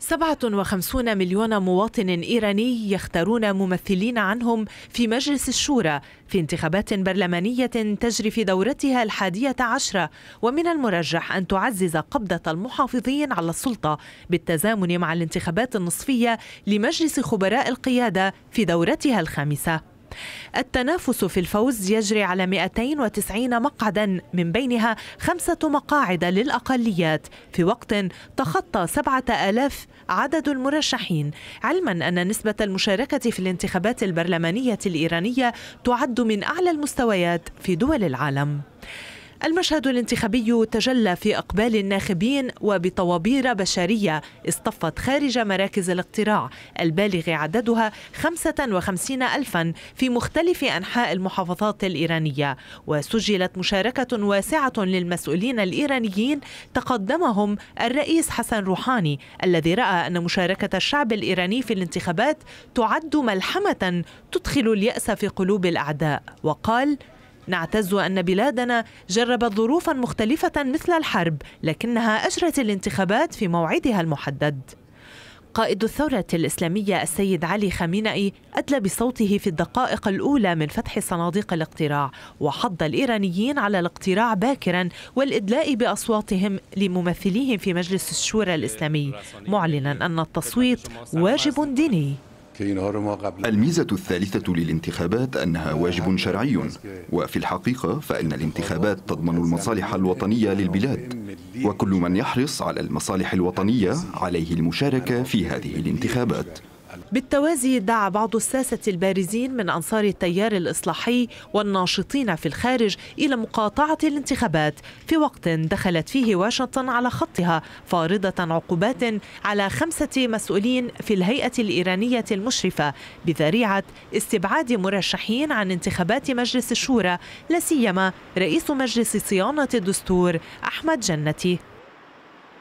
57 مليون مواطن إيراني يختارون ممثلين عنهم في مجلس الشورى في انتخابات برلمانية تجري في دورتها الحادية عشرة ومن المرجح أن تعزز قبضة المحافظين على السلطة بالتزامن مع الانتخابات النصفية لمجلس خبراء القيادة في دورتها الخامسة التنافس في الفوز يجري على 290 مقعدا من بينها خمسة مقاعد للأقليات في وقت تخطى 7000 عدد المرشحين علما أن نسبة المشاركة في الانتخابات البرلمانية الإيرانية تعد من أعلى المستويات في دول العالم المشهد الانتخابي تجلى في أقبال الناخبين وبطوابير بشرية اصطفت خارج مراكز الاقتراع البالغ عددها 55 ألفا في مختلف أنحاء المحافظات الإيرانية وسجلت مشاركة واسعة للمسؤولين الإيرانيين تقدمهم الرئيس حسن روحاني الذي رأى أن مشاركة الشعب الإيراني في الانتخابات تعد ملحمة تدخل اليأس في قلوب الأعداء وقال نعتز أن بلادنا جربت ظروفا مختلفة مثل الحرب لكنها أجرت الانتخابات في موعدها المحدد قائد الثورة الإسلامية السيد علي خامنئي أدلى بصوته في الدقائق الأولى من فتح صناديق الاقتراع وحض الإيرانيين على الاقتراع باكرا والإدلاء بأصواتهم لممثليهم في مجلس الشورى الإسلامي معلنا أن التصويت واجب ديني الميزة الثالثة للانتخابات أنها واجب شرعي وفي الحقيقة فإن الانتخابات تضمن المصالح الوطنية للبلاد وكل من يحرص على المصالح الوطنية عليه المشاركة في هذه الانتخابات بالتوازي دعا بعض الساسة البارزين من أنصار التيار الإصلاحي والناشطين في الخارج إلى مقاطعة الانتخابات في وقت دخلت فيه واشنطن على خطها فارضة عقوبات على خمسة مسؤولين في الهيئة الإيرانية المشرفة بذريعة استبعاد مرشحين عن انتخابات مجلس الشورى لا سيما رئيس مجلس صيانة الدستور أحمد جنتي